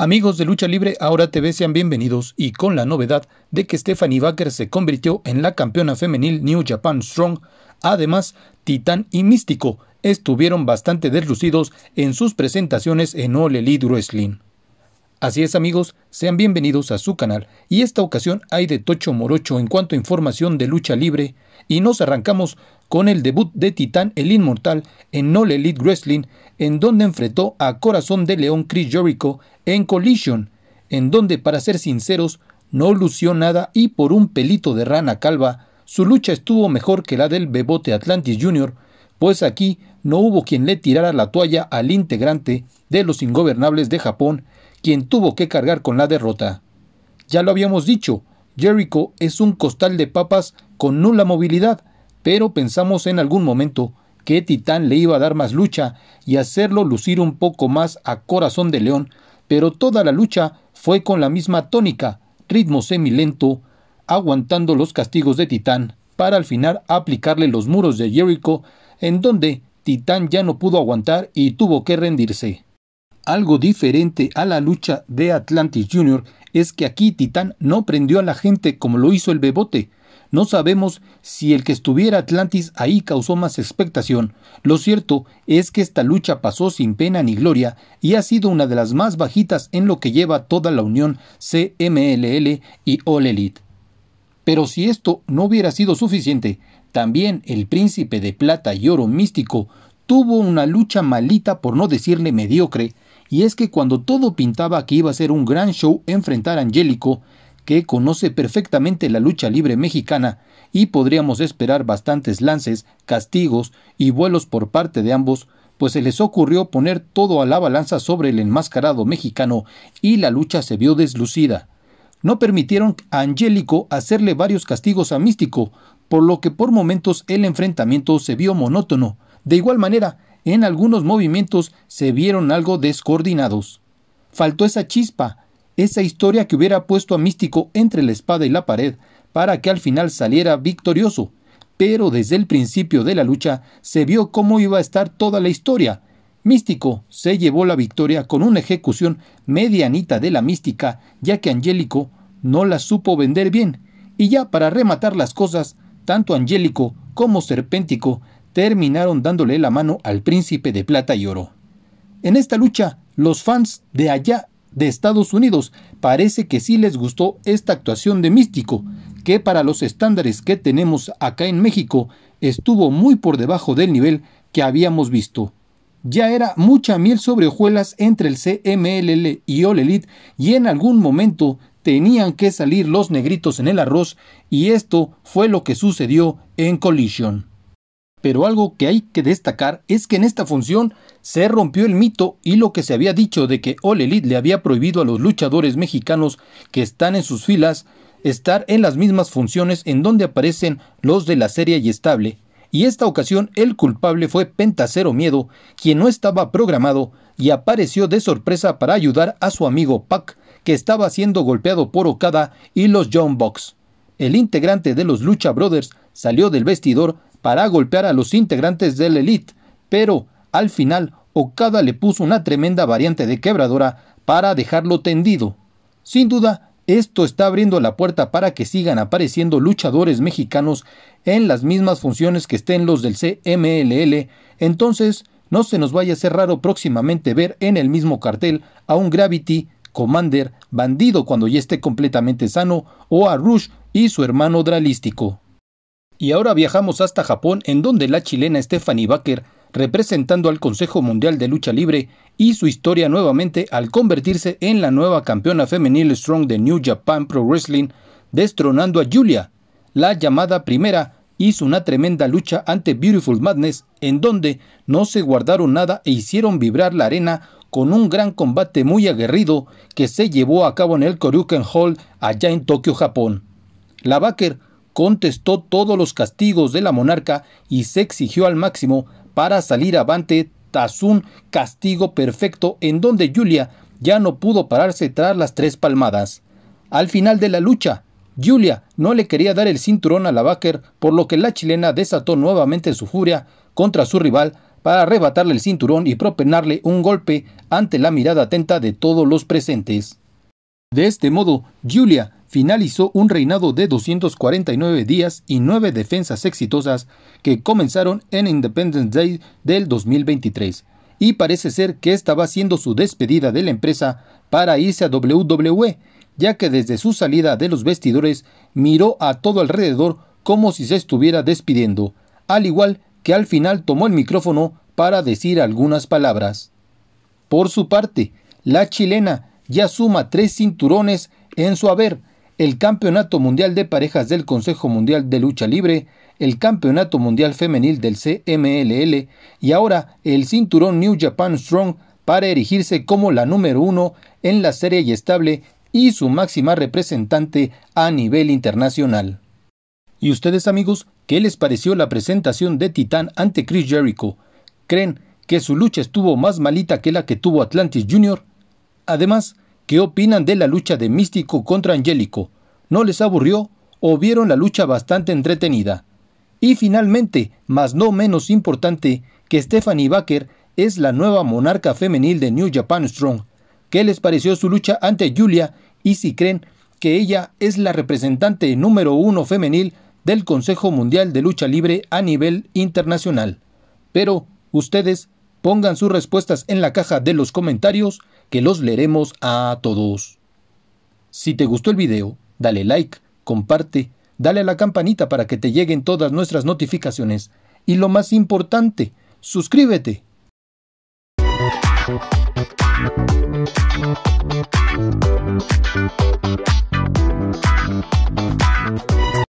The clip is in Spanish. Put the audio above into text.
Amigos de Lucha Libre Ahora te sean bienvenidos y con la novedad de que Stephanie Baker se convirtió en la campeona femenil New Japan Strong, además Titán y Místico estuvieron bastante deslucidos en sus presentaciones en All Elite Wrestling. Así es amigos, sean bienvenidos a su canal y esta ocasión hay de Tocho Morocho en cuanto a información de lucha libre y nos arrancamos con el debut de Titán el Inmortal en No Elite Wrestling en donde enfrentó a Corazón de León Chris Jericho en Collision en donde para ser sinceros no lució nada y por un pelito de rana calva su lucha estuvo mejor que la del Bebote Atlantis Jr. pues aquí no hubo quien le tirara la toalla al integrante de los ingobernables de Japón, quien tuvo que cargar con la derrota. Ya lo habíamos dicho, Jericho es un costal de papas con nula movilidad, pero pensamos en algún momento que Titán le iba a dar más lucha y hacerlo lucir un poco más a corazón de león, pero toda la lucha fue con la misma tónica, ritmo semilento, aguantando los castigos de Titán, para al final aplicarle los muros de Jericho, en donde Titán ya no pudo aguantar y tuvo que rendirse. Algo diferente a la lucha de Atlantis Jr. es que aquí Titán no prendió a la gente como lo hizo el Bebote. No sabemos si el que estuviera Atlantis ahí causó más expectación. Lo cierto es que esta lucha pasó sin pena ni gloria y ha sido una de las más bajitas en lo que lleva toda la unión CMLL y All Elite. Pero si esto no hubiera sido suficiente, también el príncipe de plata y oro místico tuvo una lucha malita por no decirle mediocre, y es que cuando todo pintaba que iba a ser un gran show enfrentar a Angélico, que conoce perfectamente la lucha libre mexicana, y podríamos esperar bastantes lances, castigos y vuelos por parte de ambos, pues se les ocurrió poner todo a la balanza sobre el enmascarado mexicano y la lucha se vio deslucida no permitieron a Angélico hacerle varios castigos a Místico, por lo que por momentos el enfrentamiento se vio monótono. De igual manera, en algunos movimientos se vieron algo descoordinados. Faltó esa chispa, esa historia que hubiera puesto a Místico entre la espada y la pared para que al final saliera victorioso. Pero desde el principio de la lucha se vio cómo iba a estar toda la historia, Místico se llevó la victoria con una ejecución medianita de la mística, ya que Angélico no la supo vender bien. Y ya para rematar las cosas, tanto Angélico como Serpéntico terminaron dándole la mano al príncipe de plata y oro. En esta lucha, los fans de allá de Estados Unidos parece que sí les gustó esta actuación de Místico, que para los estándares que tenemos acá en México estuvo muy por debajo del nivel que habíamos visto. Ya era mucha miel sobre hojuelas entre el CMLL y Lid y en algún momento tenían que salir los negritos en el arroz y esto fue lo que sucedió en Collision. Pero algo que hay que destacar es que en esta función se rompió el mito y lo que se había dicho de que Ole le había prohibido a los luchadores mexicanos que están en sus filas estar en las mismas funciones en donde aparecen los de la serie y estable, y esta ocasión el culpable fue Pentacero Miedo, quien no estaba programado y apareció de sorpresa para ayudar a su amigo Pac, que estaba siendo golpeado por Okada y los John Box. El integrante de los Lucha Brothers salió del vestidor para golpear a los integrantes del Elite, pero al final Okada le puso una tremenda variante de quebradora para dejarlo tendido. Sin duda, esto está abriendo la puerta para que sigan apareciendo luchadores mexicanos en las mismas funciones que estén los del CMLL, entonces no se nos vaya a ser raro próximamente ver en el mismo cartel a un Gravity, Commander, Bandido cuando ya esté completamente sano, o a Rush y su hermano Dralístico. Y ahora viajamos hasta Japón, en donde la chilena Stephanie Baker representando al Consejo Mundial de Lucha Libre y su historia nuevamente al convertirse en la nueva campeona femenil strong de New Japan Pro Wrestling, destronando a Julia, la llamada primera, hizo una tremenda lucha ante Beautiful Madness en donde no se guardaron nada e hicieron vibrar la arena con un gran combate muy aguerrido que se llevó a cabo en el Koryuken Hall allá en Tokio, Japón. La Baker contestó todos los castigos de la monarca y se exigió al máximo para salir avante tras un castigo perfecto en donde Julia ya no pudo pararse tras las tres palmadas. Al final de la lucha, Julia no le quería dar el cinturón a la Baker, por lo que la chilena desató nuevamente su furia contra su rival para arrebatarle el cinturón y propenarle un golpe ante la mirada atenta de todos los presentes. De este modo, Julia finalizó un reinado de 249 días y nueve defensas exitosas que comenzaron en Independence Day del 2023. Y parece ser que estaba haciendo siendo su despedida de la empresa para irse a WWE, ya que desde su salida de los vestidores miró a todo alrededor como si se estuviera despidiendo, al igual que al final tomó el micrófono para decir algunas palabras. Por su parte, la chilena ya suma tres cinturones en su haber, el Campeonato Mundial de Parejas del Consejo Mundial de Lucha Libre, el Campeonato Mundial Femenil del CMLL y ahora el cinturón New Japan Strong para erigirse como la número uno en la serie y estable y su máxima representante a nivel internacional. ¿Y ustedes amigos, qué les pareció la presentación de Titán ante Chris Jericho? ¿Creen que su lucha estuvo más malita que la que tuvo Atlantis Jr.? Además, ¿Qué opinan de la lucha de Místico contra Angélico? ¿No les aburrió o vieron la lucha bastante entretenida? Y finalmente, más no menos importante, que Stephanie Baker es la nueva monarca femenil de New Japan Strong. ¿Qué les pareció su lucha ante Julia y si creen que ella es la representante número uno femenil del Consejo Mundial de Lucha Libre a nivel internacional? Pero, ¿ustedes Pongan sus respuestas en la caja de los comentarios que los leeremos a todos. Si te gustó el video, dale like, comparte, dale a la campanita para que te lleguen todas nuestras notificaciones y lo más importante, suscríbete.